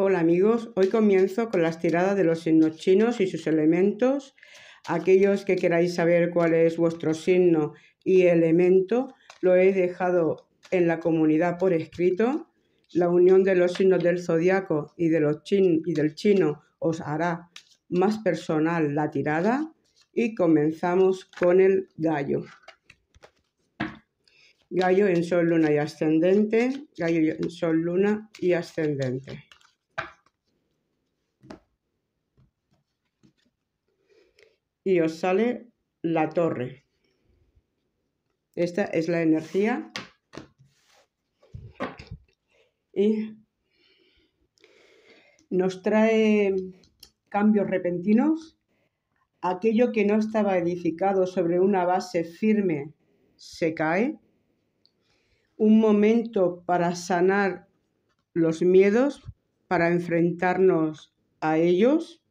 Hola amigos, hoy comienzo con las tiradas de los signos chinos y sus elementos. Aquellos que queráis saber cuál es vuestro signo y elemento, lo he dejado en la comunidad por escrito. La unión de los signos del zodiaco y, de los y del chino os hará más personal la tirada. Y comenzamos con el gallo. Gallo en sol, luna y ascendente. Gallo en sol, luna y ascendente. y os sale la torre. Esta es la energía. Y nos trae cambios repentinos. Aquello que no estaba edificado sobre una base firme se cae. Un momento para sanar los miedos, para enfrentarnos a ellos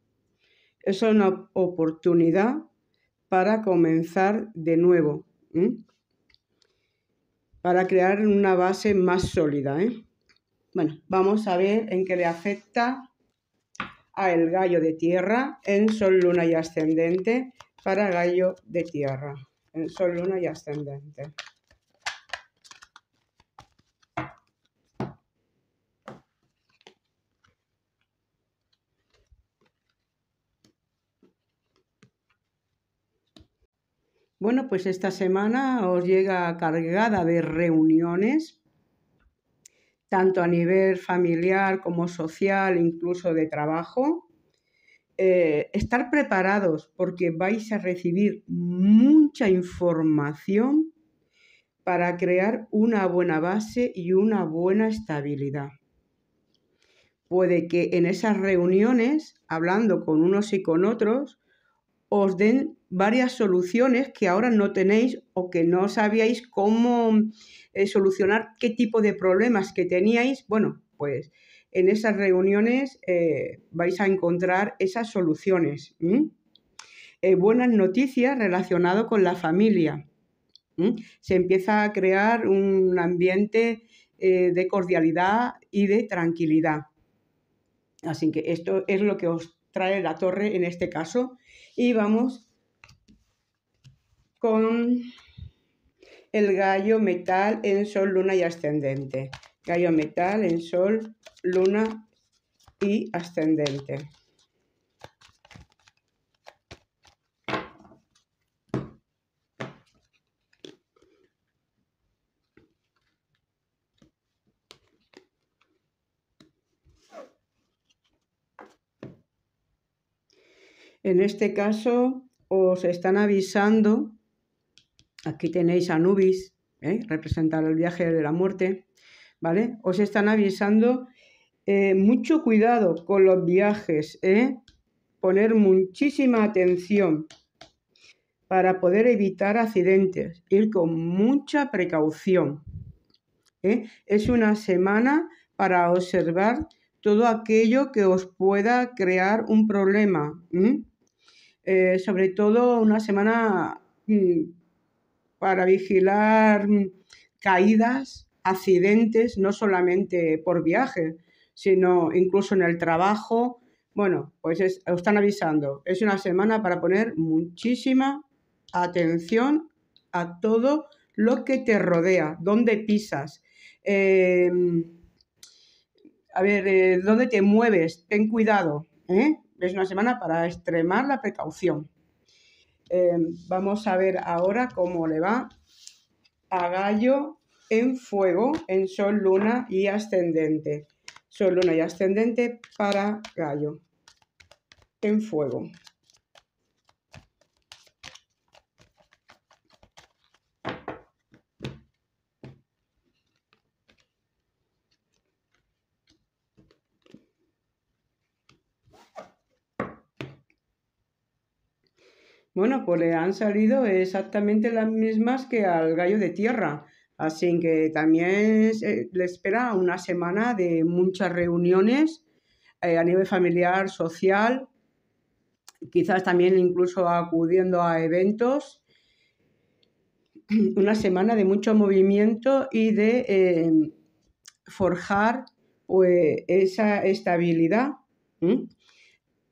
es una oportunidad para comenzar de nuevo, para crear una base más sólida. ¿eh? Bueno, vamos a ver en qué le afecta a el gallo de tierra en Sol, Luna y Ascendente para gallo de tierra en Sol, Luna y Ascendente. Bueno, pues esta semana os llega cargada de reuniones, tanto a nivel familiar como social, incluso de trabajo. Eh, estar preparados porque vais a recibir mucha información para crear una buena base y una buena estabilidad. Puede que en esas reuniones, hablando con unos y con otros, os den varias soluciones que ahora no tenéis o que no sabíais cómo eh, solucionar qué tipo de problemas que teníais. Bueno, pues en esas reuniones eh, vais a encontrar esas soluciones. Eh, buenas noticias relacionado con la familia. Se empieza a crear un ambiente de cordialidad y de tranquilidad. Así que esto es lo que os trae la torre en este caso. Y vamos con el gallo metal en sol, luna y ascendente. Gallo metal en sol, luna y ascendente. En este caso os están avisando, aquí tenéis a Nubis, ¿eh? representar el viaje de la muerte, ¿vale? Os están avisando eh, mucho cuidado con los viajes, ¿eh? poner muchísima atención para poder evitar accidentes, ir con mucha precaución. ¿eh? Es una semana para observar todo aquello que os pueda crear un problema. Eh, sobre todo una semana mm, para vigilar mm, caídas, accidentes, no solamente por viaje, sino incluso en el trabajo. Bueno, pues os están avisando. Es una semana para poner muchísima atención a todo lo que te rodea, dónde pisas. Em, a ver, eh, dónde te mueves, ten cuidado, ¿eh? es una semana para extremar la precaución. Em, vamos a ver ahora cómo le va a Gallo en fuego, en Sol, Luna y ascendente. Sol, Luna y ascendente para Gallo en fuego. Bueno, pues le han salido exactamente las mismas que al gallo de tierra. Así que también eh, le espera una semana de muchas reuniones eh, a nivel familiar, social, quizás también incluso acudiendo a eventos. Una semana de mucho movimiento y de em, forjar pues, esa estabilidad.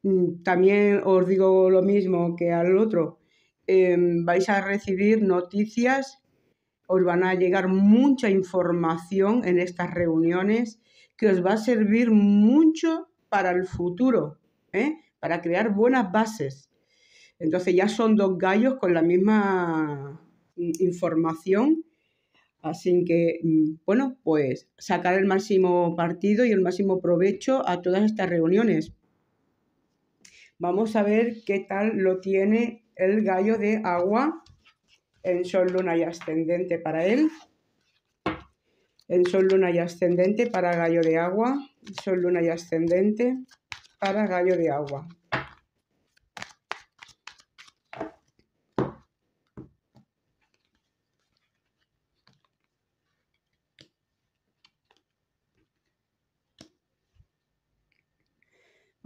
Mm, también os digo lo mismo que al otro. Em, vais a recibir noticias, os van a llegar mucha información en estas reuniones que os va a servir mucho para el futuro, ¿eh? para crear buenas bases. Entonces ya son dos gallos con la misma mm, información. Así que, mm, bueno, pues sacar el máximo partido y el máximo provecho a todas estas reuniones. Vamos a ver qué tal lo tiene el gallo de agua en sol, luna y ascendente para él. En sol, luna y ascendente para gallo de agua. Sol, luna y ascendente para gallo de agua.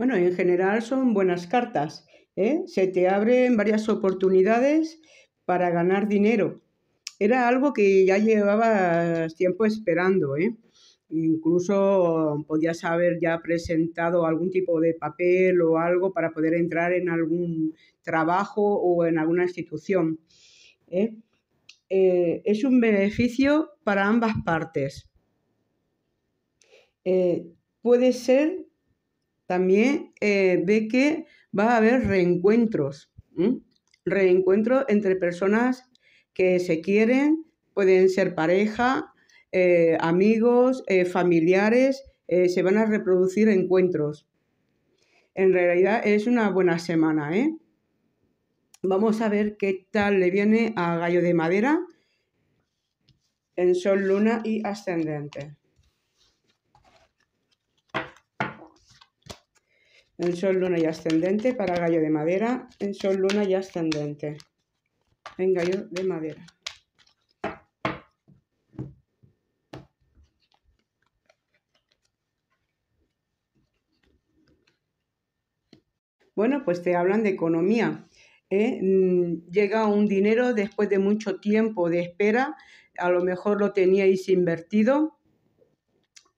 Bueno, en general son buenas cartas. ¿eh? Se te abren varias oportunidades para ganar dinero. Era algo que ya llevabas tiempo esperando. ¿eh? Incluso podías haber ya presentado algún tipo de papel o algo para poder entrar en algún trabajo o en alguna institución. ¿eh? es un beneficio para ambas partes. puede ser también eh, ve que va a haber reencuentros, reencuentros entre personas que se quieren, pueden ser pareja, eh, amigos, eh, familiares, se van a reproducir encuentros. En realidad es una buena semana. Vamos a ver qué tal le viene a Gallo de Madera en Sol, Luna y Ascendente. en sol, luna y ascendente para gallo de madera, en sol, luna y ascendente, en gallo de madera. Bueno, pues te hablan de economía. ¿eh? Mm, llega un dinero después de mucho tiempo de espera, a lo mejor lo teníais invertido.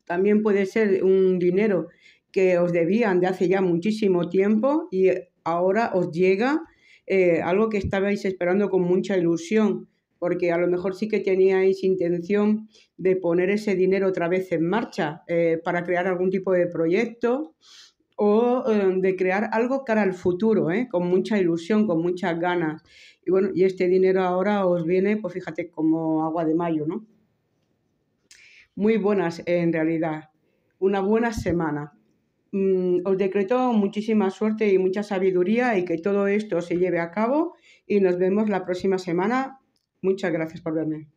También puede ser un dinero que os debían de hace ya muchísimo tiempo y ahora os llega eh, algo que estabais esperando con mucha ilusión, porque a lo mejor sí que teníais intención de poner ese dinero otra vez en marcha eh, para crear algún tipo de proyecto o eh, de crear algo cara al futuro, con mucha ilusión, con muchas ganas. Y bueno, y este dinero ahora os viene, pues fíjate, como agua de mayo, ¿no? Muy buenas en realidad. Una buena semana. Mm, os decreto muchísima suerte y mucha sabiduría y que todo esto se lleve a cabo y nos vemos la próxima semana. Muchas gracias por verme.